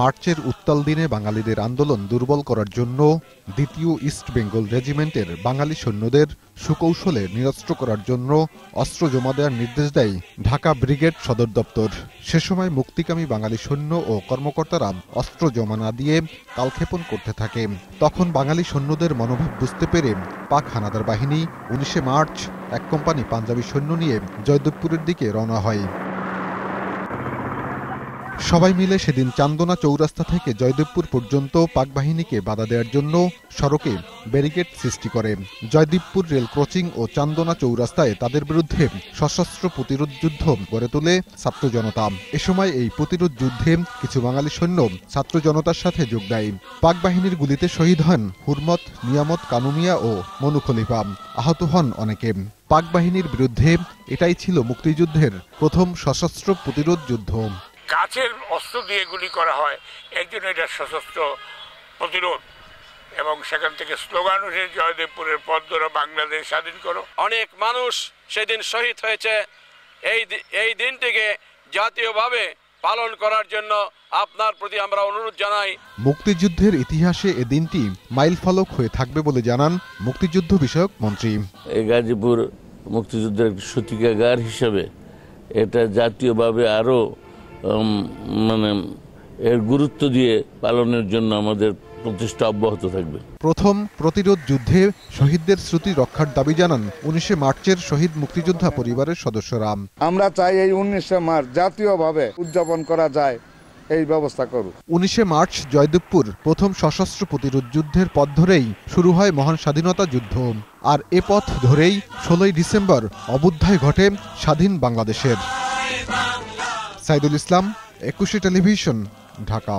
মার্চের উত্তাল দিনে বাঙালিদের আন্দোলন দুর্বল করার জন্য দ্বিতীয় ইস্ট বেঙ্গল রেজিমেন্টের বাঙালি সৈন্যদের সুকৌশলে নিরস্ত্র করার জন্য অস্ত্র জমা দেওয়ার নির্দেশ দেয় ঢাকা ব্রিগেড সদর দপ্তর সে সময় মুক্তিকামী বাঙালি সৈন্য ও কর্মকর্তারা অস্ত্র জমা না দিয়ে কালক্ষেপণ করতে থাকে তখন বাঙালি সৈন্যদের মনোভাব বুঝতে পেরে পাক হানাদার বাহিনী উনিশে মার্চ এক কোম্পানি পাঞ্জাবি সৈন্য নিয়ে জয়দেবপুরের দিকে রওনা হয় সবাই মিলে সেদিন চান্দনা চৌরাস্তা থেকে জয়দেবপুর পর্যন্ত পাক বাহিনীকে বাধা দেওয়ার জন্য সড়কে ব্যারিকেড সৃষ্টি করে জয়দেবপুর রেল ক্রসিং ও চান্দনা চৌরাস্তায় তাদের বিরুদ্ধে সশস্ত্র প্রতিরোধ যুদ্ধ গড়ে তোলে ছাত্র জনতা এ সময় এই প্রতিরোধ যুদ্ধে কিছু বাঙালি সৈন্য ছাত্র জনতার সাথে যোগ দেয় পাক বাহিনীর গুলিতে শহীদ হন হুরমত নিয়ামত কানুমিয়া ও মনু খলিফা আহত হন অনেকে পাক বাহিনীর বিরুদ্ধে এটাই ছিল মুক্তিযুদ্ধের প্রথম সশস্ত্র প্রতিরোধ যুদ্ধ কাছের অস্ত্র দিয়ে গুলি করা হয় এর জন্য এটা সশস্ত্র প্রতিরোধ এবং সেখান থেকে স্লোগান উঠে জয়দেবপুরের পথ ধরো বাংলাদেশ স্বাধীন করো অনেক মানুষ সেদিন শহীদ হয়েছে এই এই দিনটিকে জাতীয়ভাবে পালন করার জন্য আপনার প্রতি আমরা অনুরোধ জানাই মুক্তিযুদ্ধের ইতিহাসে এ দিনটি মাইলফলক হয়ে থাকবে বলে জানান মুক্তিযুদ্ধ বিষয়ক মন্ত্রী এই গাজীপুর মুক্তিযুদ্ধের সূতিকাগার হিসেবে এটা জাতীয়ভাবে আরও মানে এর গুরুত্ব দিয়ে পালনের জন্য আমাদের প্রতিষ্ঠা অব্যাহত থাকবে প্রথম প্রতিরোধ যুদ্ধে শহীদদের স্মৃতি রক্ষার দাবি জানান উনিশে মার্চের শহীদ মুক্তিযোদ্ধা পরিবারের রাম আমরা চাই এই উনিশে মার্চ জাতীয়ভাবে উদযাপন করা যায় এই ব্যবস্থা করুক উনিশে মার্চ জয়দেবপুর প্রথম সশস্ত্র প্রতিরোধ যুদ্ধের পথ ধরেই শুরু হয় মহান স্বাধীনতা যুদ্ধ আর এ পথ ধরেই ষোলোই ডিসেম্বর অবুদ্ধায় ঘটে স্বাধীন বাংলাদেশের সাইদুল ইসলাম একুশে টেলিভিশন ঢাকা